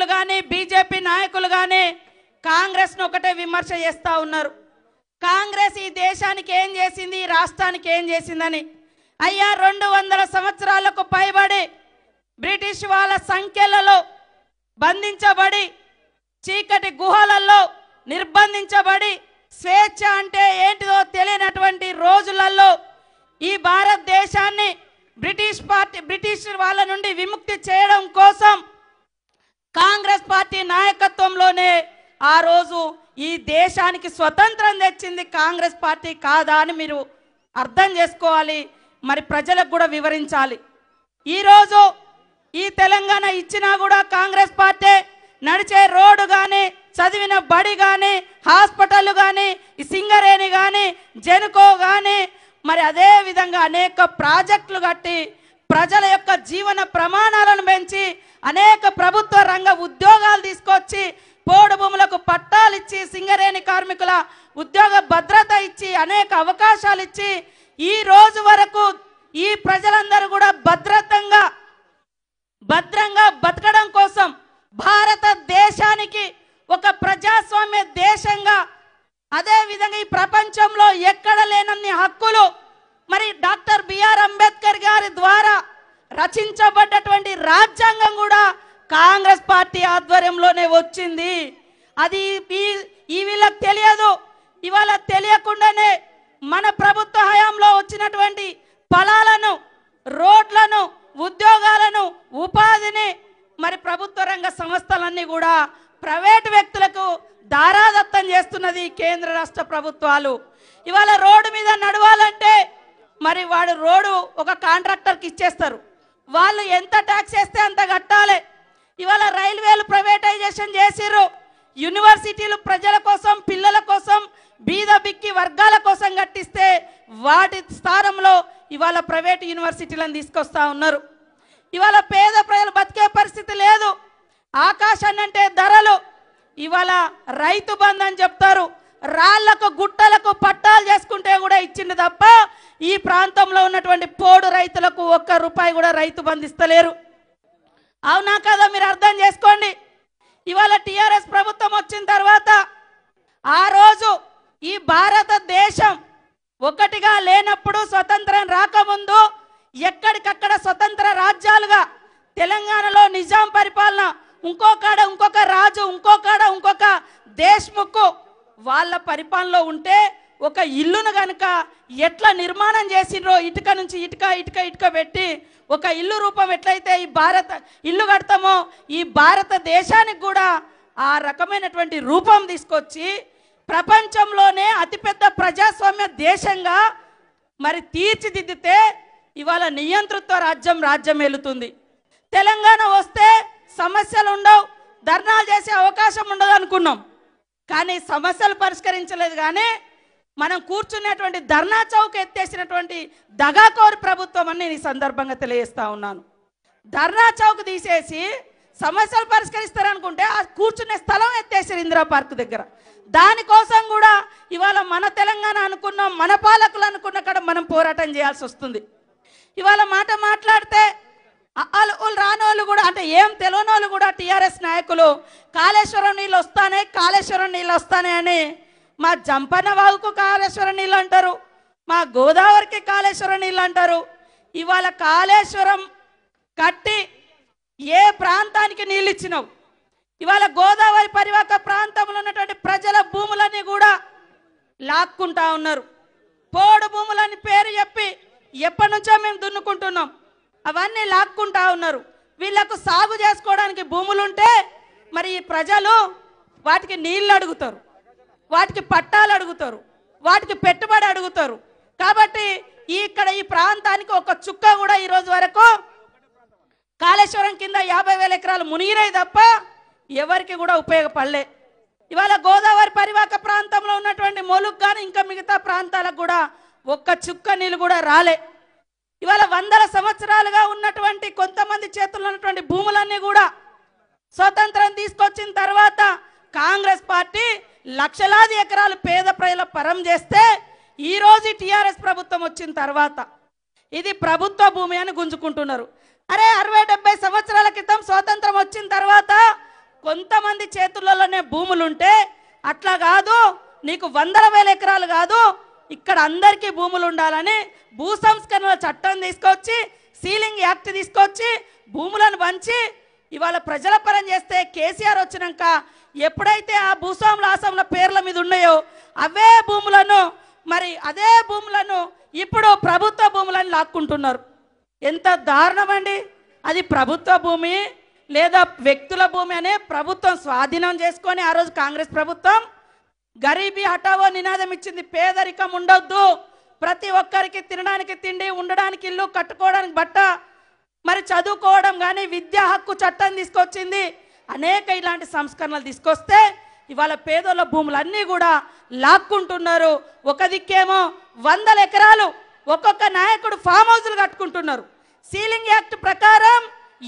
నాయకులు కానీ బీజేపీ నాయకులు కానీ కాంగ్రెస్ను ఒకటే విమర్శ చేస్తూ ఉన్నారు కాంగ్రెస్ ఈ దేశానికి ఏం చేసింది ఈ రాష్ట్రానికి ఏం చేసిందని అయ్యా రెండు వందల సంవత్సరాలకు పైబడి బ్రిటిష్ వాళ్ళ సంఖ్యలలో బంధించబడి చీకటి గుహలలో నిర్బంధించబడి స్వేచ్ఛ అంటే ఏంటిదో తెలియనటువంటి రోజులలో ఈ భారతదేశాన్ని బ్రిటిష్ పార్టీ బ్రిటిష్ వాళ్ళ నుండి విముక్తి చేయడం కోసం కాంగ్రెస్ పార్టీ నాయకత్వంలోనే ఆ రోజు ఈ దేశానికి స్వతంత్రం తెచ్చింది కాంగ్రెస్ పార్టీ కాదా అని మీరు అర్థం చేసుకోవాలి మరి ప్రజలకు కూడా వివరించాలి ఈరోజు ఈ తెలంగాణ ఇచ్చినా కూడా కాంగ్రెస్ పార్టీ నడిచే రోడ్డు కానీ చదివిన బడి కానీ హాస్పిటల్ కానీ సింగరేణి కానీ జెనుకో కానీ మరి అదే విధంగా అనేక ప్రాజెక్టులు కట్టి ప్రజల యొక్క జీవన ప్రమాణాలను పెంచి అనేక ప్రభుత్వ రంగ ఉద్యోగాలు తీసుకొచ్చి పోడు భూములకు పట్టాలు ఇచ్చి సింగరేణి కార్మికుల ఉద్యోగ భద్రత ఇచ్చి అనేక అవకాశాలు ఇచ్చి ఈ రోజు వరకు ఈ ప్రజలందరూ కూడా భద్రతంగా భద్రంగా బతకడం కోసం భారత దేశానికి ఒక ప్రజాస్వామ్య దేశంగా అదే విధంగా ఈ ప్రపంచంలో ఎక్కడ లేనన్ని హక్కులు మరి డాక్టర్ బిఆర్ అంబేద్కర్ గారి ద్వారా రచించబడ్డటువంటి రాజ్యాంగం కూడా కాంగ్రెస్ పార్టీ ఆధ్వర్యంలోనే వచ్చింది అది ఈ వీళ్ళకి తెలియదు ఇవాళ తెలియకుండానే మన ప్రభుత్వ హయాంలో వచ్చినటువంటి పొలాలను రోడ్లను ఉద్యోగాలను ఉపాధిని మరి ప్రభుత్వ రంగ సంస్థలన్నీ కూడా ప్రైవేటు వ్యక్తులకు దారాదత్తం చేస్తున్నది కేంద్ర రాష్ట్ర ప్రభుత్వాలు ఇవాళ రోడ్డు మీద నడవాలంటే మరి వాడు రోడ్డు ఒక కాంట్రాక్టర్కి ఇచ్చేస్తారు వాళ్ళు ఎంత ట్యాక్స్ వేస్తే అంత కట్టాలి ఇవాళ రైల్వేలు ప్రైవేటైజేషన్ చేసిర్రు యూనివర్సిటీలు ప్రజల కోసం పిల్లల కోసం బీద బిక్కి వర్గాల కోసం కట్టిస్తే వాటి స్థానంలో ఇవాళ ప్రైవేట్ యూనివర్సిటీలను తీసుకొస్తా ఉన్నారు ఇవాళ పేద ప్రజలు బతికే పరిస్థితి లేదు ఆకాశాన్ని అంటే ధరలు ఇవాళ రైతు బంధు అని చెప్తారు రాళ్లకు గుట్టలకు పట్టాలు చేసుకుంటే కూడా ఇచ్చింది తప్ప ఈ ప్రాంతంలో ఉన్నటువంటి పోడు రైతులకు ఒక్క రూపాయి కూడా రైతు బంధిస్తలేరు అవునా కదా మీరు అర్థం చేసుకోండి ఇవాళ టిఆర్ఎస్ ప్రభుత్వం వచ్చిన తర్వాత ఆ రోజు ఈ భారతదేశం ఒకటిగా లేనప్పుడు స్వతంత్రం రాకముందు ఎక్కడికక్కడ స్వతంత్ర రాజ్యాలుగా తెలంగాణలో నిజాం పరిపాలన ఇంకోకాడ ఇంకొక రాజు ఇంకోకాడ ఇంకొక దేశ్ముఖ్ వాళ్ళ పరిపాలనలో ఉంటే ఒక ఇల్లును కనుక ఎట్లా నిర్మాణం చేసిండ్రో ఇటుక నుంచి ఇటుక ఇటుక ఇటుక పెట్టి ఒక ఇల్లు రూపం ఎట్లయితే ఈ భారత ఇల్లు కడతామో ఈ భారతదేశానికి కూడా ఆ రకమైనటువంటి రూపం తీసుకొచ్చి ప్రపంచంలోనే అతిపెద్ద ప్రజాస్వామ్య దేశంగా మరి తీర్చిదిద్దితే ఇవాళ నియంతృత్వ రాజ్యం రాజ్యం వెళుతుంది తెలంగాణ వస్తే సమస్యలు ఉండవు ధర్నాలు చేసే అవకాశం ఉండదు అనుకున్నాం కానీ సమస్యలు పరిష్కరించలేదు కానీ మనం కూర్చున్నటువంటి ధర్నా చౌక్ ఎత్తేసినటువంటి దగాకోరు ప్రభుత్వం అని నేను ఈ సందర్భంగా తెలియజేస్తా ఉన్నాను ధర్నా చౌక్ తీసేసి సమస్యలు పరిష్కరిస్తారనుకుంటే ఆ కూర్చునే స్థలం ఎత్తేసారు ఇందిరా పార్క్ దగ్గర దానికోసం కూడా ఇవాళ మన తెలంగాణ అనుకున్నాం మన పాలకులు అనుకున్న కూడా మనం పోరాటం చేయాల్సి వస్తుంది ఇవాళ మాట మాట్లాడితే వాళ్ళు రానోళ్ళు కూడా అంటే ఏం తెలియనోళ్ళు కూడా టీఆర్ఎస్ నాయకులు కాళేశ్వరం నీళ్ళు వస్తానే కాళేశ్వరం నీళ్ళు వస్తానే అని మా జంపన్న వాగుకు కాళేశ్వర నీళ్ళు అంటారు మా గోదావరికి కాళేశ్వర నీళ్ళు అంటారు ఇవాళ కాళేశ్వరం కట్టి ఏ ప్రాంతానికి నీళ్ళు ఇచ్చినావు ఇవాళ గోదావరి పరివాహక ప్రాంతంలో ఉన్నటువంటి ప్రజల భూములన్నీ కూడా లాక్కుంటా ఉన్నారు పోడు భూములని పేరు చెప్పి ఎప్పటి నుంచో మేము దున్నుకుంటున్నాం అవన్నీ లాక్కుంటా ఉన్నారు వీళ్లకు సాగు చేసుకోవడానికి భూములుంటే మరి ప్రజలు వాటికి నీళ్ళు అడుగుతారు వాటికి పట్టాలు అడుగుతారు వాటికి పెట్టుబడి అడుగుతారు కాబట్టి ఇక్కడ ఈ ప్రాంతానికి ఒక చుక్క కూడా ఈరోజు వరకు కాళేశ్వరం కింద యాభై వేల ఎకరాలు మునిగిరాయి తప్ప ఎవరికి కూడా ఉపయోగపడలే ఇవాళ గోదావరి పరివాహక ప్రాంతంలో ఉన్నటువంటి మొలుగు కానీ ఇంకా మిగతా ప్రాంతాలకు కూడా ఒక్క చుక్క నీళ్ళు కూడా రాలే ఇవాళ వందల సంవత్సరాలుగా ఉన్నటువంటి కొంతమంది చేతుల్లో ఉన్నటువంటి భూములన్నీ కూడా స్వతంత్రం తీసుకొచ్చిన తర్వాత కాంగ్రెస్ పార్టీ లక్షలాది ఎకరాలు పేద ప్రజల పరం చేస్తే ఈరోజు టీఆర్ఎస్ ప్రభుత్వం వచ్చిన తర్వాత ఇది ప్రభుత్వ భూమి అని గుంజుకుంటున్నారు అరే అరవై డెబ్బై సంవత్సరాల క్రితం స్వాతంత్రం వచ్చిన తర్వాత కొంతమంది చేతులలోనే భూములుంటే అట్లా కాదు నీకు వందల వేల ఎకరాలు కాదు ఇక్కడ అందరికీ భూములు ఉండాలని భూ సంస్కరణల చట్టం తీసుకొచ్చి సీలింగ్ యాక్ట్ తీసుకొచ్చి భూములను పంచి ఇవాళ ప్రజల పరం చేస్తే కేసీఆర్ వచ్చినాక ఎప్పుడైతే ఆ భూస్వాముల ఆశ్రముల పేర్ల మీద ఉన్నాయో అవే భూములను మరి అదే భూములను ఇప్పుడు ప్రభుత్వ భూములను లాక్కుంటున్నారు ఎంత దారుణమండి అది ప్రభుత్వ భూమి లేదా వ్యక్తుల భూమి అనే ప్రభుత్వం స్వాధీనం చేసుకొని ఆ రోజు కాంగ్రెస్ ప్రభుత్వం గరీబీ హఠావో నినాదం ఇచ్చింది పేదరికం ఉండొద్దు ప్రతి ఒక్కరికి తినడానికి తిండి ఉండడానికి ఇల్లు కట్టుకోవడానికి బట్ట మరి చదువుకోవడం కానీ విద్యా హక్కు చట్టం తీసుకొచ్చింది అనేక ఇలాంటి సంస్కరణలు తీసుకొస్తే ఇవాళ పేదోళ్ళ భూములన్నీ కూడా లాక్కుంటున్నారు ఒక దిక్కేమో వందల ఎకరాలు ఒక్కొక్క నాయకుడు ఫామ్ హౌస్లు కట్టుకుంటున్నారు సీలింగ్ యాక్ట్ ప్రకారం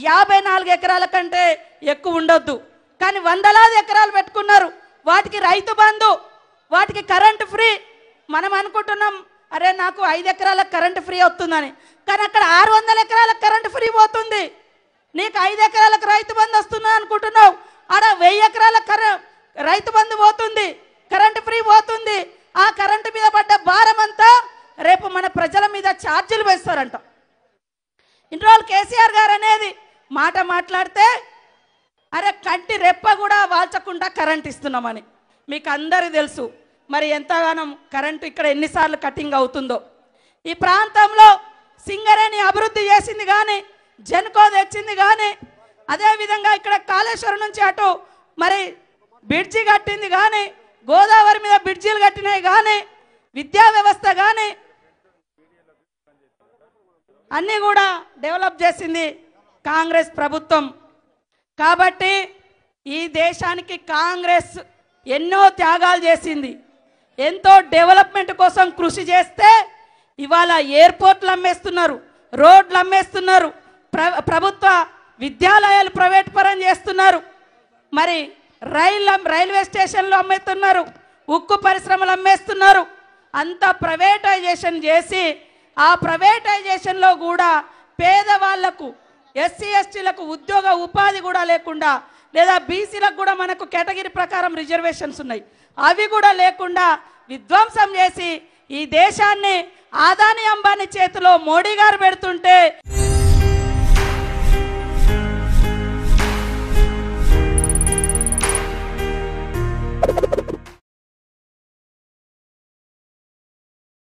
యాభై నాలుగు ఎకరాల కంటే ఎక్కువ ఉండొద్దు కానీ వందలాది ఎకరాలు పెట్టుకున్నారు వాటికి రైతు బంధు వాటికి కరెంటు ఫ్రీ మనం అనుకుంటున్నాం అరే నాకు ఐదు ఎకరాల కరెంటు ఫ్రీ అవుతుందని కానీ అక్కడ ఆరు వందల ఎకరాల కరెంటు ఫ్రీ పోతుంది నీకు ఐదు ఎకరాలకు రైతు బంధు వస్తున్నా అనుకుంటున్నావు ఆడ వెయ్యి ఎకరాల కర రైతు బంధు పోతుంది కరెంటు ఫ్రీ పోతుంది ఆ కరెంటు మీద పడ్డ భారం అంతా రేపు మన ప్రజల మీద ఛార్జీలు వేస్తారంట ఇంట్లో కేసీఆర్ గారు అనేది మాట మాట్లాడితే అరే కంటి రెప్ప కూడా వాల్చకుండా కరెంట్ ఇస్తున్నామని మీకు అందరూ తెలుసు మరి ఎంతగానో కరెంటు ఇక్కడ ఎన్నిసార్లు కటింగ్ అవుతుందో ఈ ప్రాంతంలో సింగరేణి అభివృద్ధి చేసింది కానీ జెన్కో తెచ్చింది కానీ అదేవిధంగా ఇక్కడ కాళేశ్వరం నుంచి అటు మరి బ్రిడ్జి కట్టింది కానీ గోదావరి మీద బ్రిడ్జీలు కట్టినాయి కానీ విద్యా వ్యవస్థ కానీ అన్నీ కూడా డెవలప్ చేసింది కాంగ్రెస్ ప్రభుత్వం కాబట్టి ఈ దేశానికి కాంగ్రెస్ ఎన్నో త్యాగాలు చేసింది ఎంతో డెవలప్మెంట్ కోసం కృషి చేస్తే ఇవాళ ఎయిర్పోర్ట్లు అమ్మేస్తున్నారు రోడ్లు అమ్మేస్తున్నారు ప్రభుత్వ విద్యాలయాలు ప్రైవేట్ పరం చేస్తున్నారు మరి రైళ్ళ రైల్వే స్టేషన్లు అమ్మేస్తున్నారు ఉక్కు పరిశ్రమలు అమ్మేస్తున్నారు అంతా ప్రైవేటైజేషన్ చేసి ఆ ప్రైవేటైజేషన్లో కూడా పేదవాళ్లకు ఎస్సీ ఎస్టీలకు ఉద్యోగ ఉపాధి కూడా లేకుండా లేదా బీసీలకు కూడా మనకు కేటగిరీ ప్రకారం రిజర్వేషన్స్ ఉన్నాయి అవి కూడా లేకుండా విధ్వంసం చేసి ఈ దేశాన్ని ఆదాని అంబానీ చేతిలో మోడీ గారు పెడుతుంటే